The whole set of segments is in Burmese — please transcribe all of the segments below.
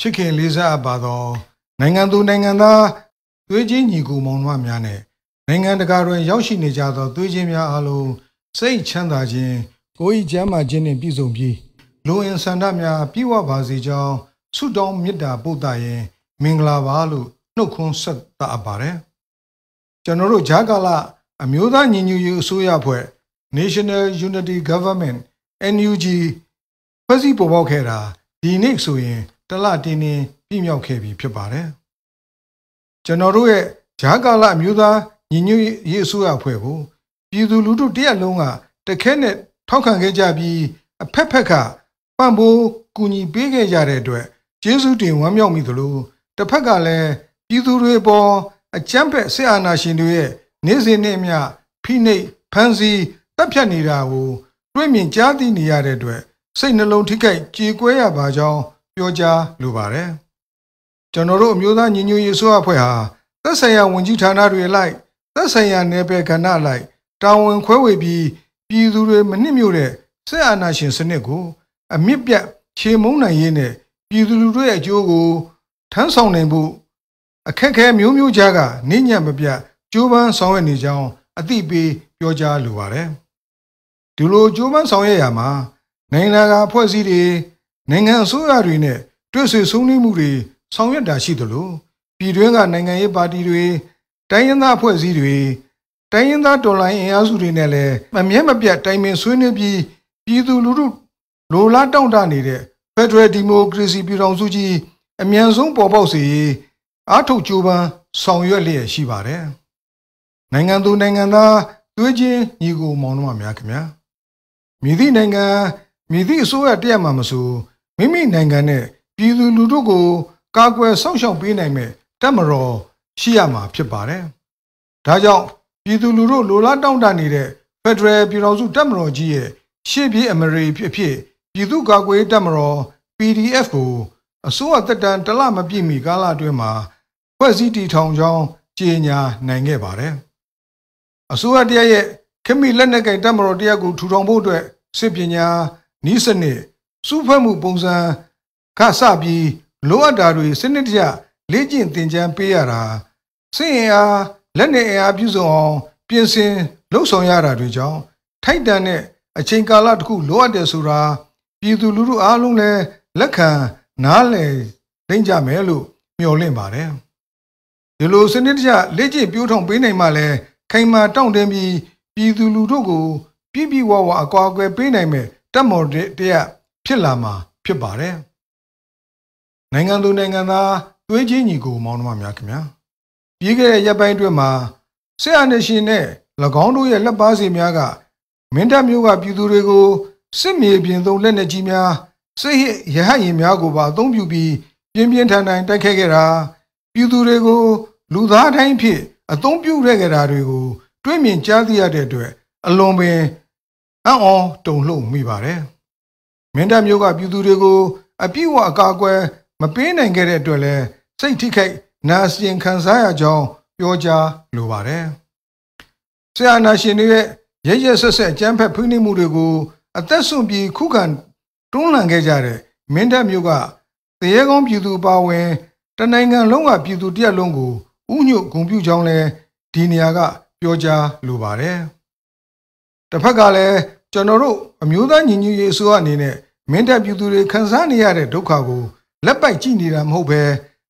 ချစ်ခင်လေးစားပါသော နိုင်ငံသူနိုင်ငံသားသွေးချင်းညီကိုမောင်နှမများနဲ့နိုင်ငံတကာတွင်ရောက်ရှိနေကြသော သွေးချင်းများအားလုံးစိတ်ချမ်းသာခြင်းကိုယ်ဤကျမ်းမာခြင်းနှင့်ပြည့်စုံပြီးလူဝင်ဆန္ဒများပြည့်ဝပါစေကြောင်းဆုတောင်းမေတ္တာပို့သရင်မင်္ဂလာပါလို့နှုတ်ခွန်းဆက်သအပ်ပါတယ်ကျွန်တော်တို့ဂျာကာလာအမျိုးသားညီညွတ်ရေးအစိုးရဖွဲ့ National Unity Government NUG ဖွဲ့စည်းပေါ်ပေါက်ခဲ့တာဒီနေ့ဆိုရင်တလတင်းတင်းပြည့်မြောက်ခဲ့ပြီဖြစ်ပါတယ်ကျွန်တော်တို့ရဲ့ဂျာကာလာအမျိုးသားညီညွတ်ရေးအစိုးရဖွဲ့ကိုပြည်သူလူထုတရက်လုံးက တခဲနဲ့ထောက်ခံခဲ့ကြပြီးအဖက်ဖက်ကပံ့ပိုးကူညီပေးခဲ့ကြတဲ့အတွက်ကျေးဇူးတင်ဝမ်းမြောက်မိသလိုတစ်ဖက်ကလည်းပြည်သူတွေပေါ်အကြမ်းဖက်ဆက်အာဏာရှင်တွေရဲ့နေ့စဉ်နေ့မျှဖိနှိပ်ဖမ်းဆီးတပ်ဖြတ်နေတာကိုတွေ့မြင်ကြားသိနေရတဲ့အတွက်စိတ်နှလုံးထိခိုက်ကြေကွဲရပါကြောင်းပြောကြားလိုပါတယ်။ကျွန်တော်တို့အမျိုးသားညီညွတ်ရေးအစိုးရအဖွဲ့ဟာသက်ဆိုင်ရာဝန်ကြီးဌာနတွေလိုက်သက်ဆိုင်ရာနယ်ပယ်ကဏ္ဍလိုက်တာဝန်ခွဲဝေပြီးပြည်သူတွေမနှိမ့်မြို့တဲ့ဆက်အာဏာရှင်စနစ်ကို အမြင့်ပြတ်ခြေမုံနိုင်ရေးနဲ့ပြည်သူလူထုရဲ့အကျိုးကိုထမ်းဆောင်နိုင်ဖို့အခက်ခဲမျိုးမျိုးကြားကနေညံ့မပြကြိုးပမ်းဆောင်ရွက်နေကြောင်းအသိပေးပြောကြားလိုပါတယ်ဒီလိုကြိုးပမ်းဆောင်ရွက်ရမှာနိုင်ငံကအဖွဲ့အစည်းတွေနိုင်ငံအစိုးရတွေနဲ့တွေ့ဆွေဆွေးနွေးမှုတွေဆောင်ရွက်တာရှိသလိုပြည်တွင်းကနိုင်ငံရေးပါတီတွေတိုင်းရင်းသားအဖွဲ့အစည်းတွေတိုင်းရင်းသားတော်လှန်ရေးအင်အားစုတွေနဲ့လည်းမမြဲမပြတ်တိုင်ပင်ဆွေးနွေးပြီးပြည်သူလူထုလိုလားတောင့်တနေတဲ့ Federal Democracy ပြည်ထောင်စုကြီးအမြန်ဆုံးပေါ်ပေါက်စေရေးအားထုတ်ကြိုးပမ်းဆောင်ရွက်လျက်ရှိပါတယ်။နိုင်ငံသူနိုင်ငံသားသွေးချင်းညီကိုမောင်နှမများခင်ဗျာ။မြည်သည့်နိုင်ငံမြည်သည့်အစိုးရတရက်မှမဆိုမိမိနိုင်ငံနဲ့ပြည်သူလူထုကိုကာကွယ်စောင့်ရှောက်ပေးနိုင်မဲ့တပ်မတော်ရှိရမှာဖြစ်ပါတယ်။ဒါကြောင့်ပြည်သူလူထုလိုလားတောင့်တနေတဲ့ Federal ပြည်ထောင်စုတပ်မတော်ကြီးရဲ့ရှေ့ပြေးအမရိဖြစ်ဖြစ်ပြည်သူ့ကာကွယ်တပ်မတော် PDF ကိုအစိုးရတက်တန်တလမပြည့်မီကာလအတွင်းမှာဖွဲ့စည်းတည်ထောင်ကြောင်းကြေညာနိုင်ခဲ့ပါတယ်။အစိုးရတရားရဲ့ခမီလက်နက်ကင်တပ်မတော်တရားကိုထူထောင်ဖို့အတွက်စစ်ပညာနီးစနစ်စုဖွဲ့မှုပုံစံကစပြီးလိုအပ်တာတွေစနစ်တကျလေ့ကျင့်သင်ကြားပေးရတာစစ်ရင်အားလက်နက်အားပြုစုံအောင်ပြင်ဆင်လှုပ်ဆောင်ရတာတွေကြောင့်ထိုက်တန်တဲ့အချိန်ကာလတစ်ခုလိုအပ်တယ်ဆိုတာပြည်သူလူထုအားလုံးလည်းလက်ခံနားလည်နိုင်ကြမယ်လို့မျှော်လင့်ပါတယ်။ဒီလိုစနစ်တကျလက်ကျင့်ပြိုးထောင်ပေးနိုင်မှလည်းခိုင်မာတောင့်တင်းပြီးပြည်သူလူထုကိုပြည့်ပြည့်ဝဝအကွာအကွယ်ပေးနိုင်မယ်တက်မော်တရဖြစ်လာမှာဖြစ်ပါတယ်နိုင်ငံသူနိုင်ငံသားသွေးချင်းညီကို မောင်းနှမများခင်ဗျာပြီးခဲ့တဲ့ရက်ပိုင်းအတွင်းမှာဆရာနေရှင်နဲ့၎င်းတို့ရဲ့လက်ပါစီများက မင်းတပ်မျိုးကပြည်သူတွေကိုစစ်မြေပြင်သုံးလက်နက်ကြီးများစစ်ရဟတ်ရင်များကိုပါအသုံးပြုပြီးပြင်းပြင်းထန်ထန်တိုက်ခိုက်ခဲ့တာပြည်သူတွေကိုလူသားတိုင်းဖြင့်အသုံးပြုခဲ့ကြတာတွေကို တွေးမြင်ကြားသိရတဲ့အတွက်အလွန်ပင်အံ့ဩတုန်လှုပ်မိပါတယ်။မင်းတပ်မျိုးကပြည်သူတွေကို အပြည့်အဝအကာအကွယ်မပေးနိုင်ခဲ့တဲ့အတွက်လည်းစိတ်ထိခိုက် နာစင်ခံစားရကြောင်းပြောကြားလိုပါတယ်။ဆရာနာရှင်တွေရဲ့ရရဆက်ဆက်အကြမ်းဖက်ဖိနှိပ်မှုတွေကို အသက်ဆုံးပြီးခုခံတွန်းလှန်ခဲ့ကြတဲ့မင်းတပ်မျိုးကတရေကောင်းပြည်သူပါဝင်တနိုင်ငံလုံးကပြည်သူတရက်လုံးကိုဥညွတ်ဂုံပြူချောင်းလဲဒီနေရာက ပြောကြားလိုပါတယ်။တစ်ဖက်ကလည်းကျွန်တော်တို့အမျိုးသားညီညွတ်ရေးအစိုးရအနေနဲ့မင်းတပ်ပြည်သူတွေခံစားနေရတဲ့ဒုက္ခကို လက်ပိုက်ကြည့်နေတာမဟုတ်ပဲ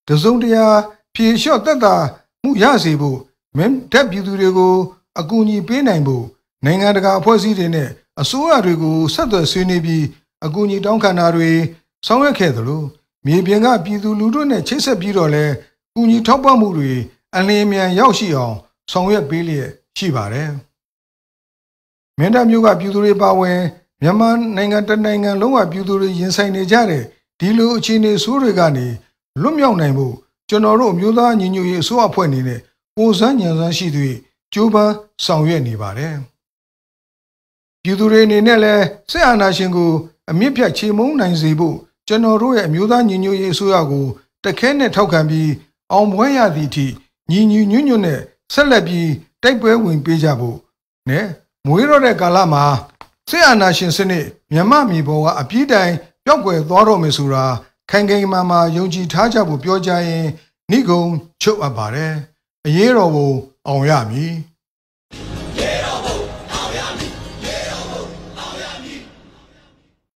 တစုံတရာ ဖြေလျှော့သက်သာမှုရစေဖို့မင်းတပ်ပြည်သူတွေကို အကူအညီပေးနိုင်ဖို့နိုင်ငံတကာအဖွဲ့အစည်းတွေနဲ့အစိုးရတွေကိုဆက်သွယ်ဆွေးနွေးပြီးအကူအညီတောင်းခံတာတွေဆောင်ရွက်ခဲ့သလိုမြေပြင်ကပြည်သူလူထုနဲ့ချိတ်ဆက်ပြီးတော့လဲကုညီထောက်ပံ့မှုတွေအလင်းမြန်ရောက်ရှိအောင်ဆောင်ရွက်ပေးလျက်ရှိပါတယ်။မင်းတပ်မျိုးကပြည်သူတွေပါဝင်မြန်မာနိုင်ငံတနိုင်ငံလုံးကပြည်သူတွေရင်ဆိုင်နေကြတဲ့ဒီလိုအခြေအနေဆိုးတွေကနေလွတ်မြောက်နိုင်ဖို့ကျွန်တော်တို့အမျိုးသားညီညွတ်ရေးအစိုးရအဖွဲ့အနေနဲ့ပုံစံညံစမ်းရှိသူကြိုးပမ်းဆောင်ရွက်နေပါတယ်။ပြည်သူတွေအနေနဲ့လည်းစစ်အာဏာရှင်ကိုအမြင့်ဖြတ်ချေမှုန်းနိုင်စေဖို့ကျွန်တော်တို့ရဲ့အမျိုးသားညီညွတ်ရေးအစိုးရကိုတခဲနဲ့ထောက်ခံပြီးအောင်ပွဲရသည့်အထိညီညီညွတ်ညွတ်နဲ့ဆက်လက်ပြီးတိုက်ပွဲဝင်ပေးကြဖို့နဲ့မွေးရတဲ့ကာလမှာစစ်အာဏာရှင်စနစ်မြမမီဘောကအပြည့်တိုင်ပျောက်ကွယ်သွားတော့မယ်ဆိုတာခိုင်ခိုင်မာမာယုံကြည်ထားကြဖို့ပြောကြရင်ဏိဂုံချုပ်အပ်ပါတယ်အရေးတော်ကိုအောင်ရမည်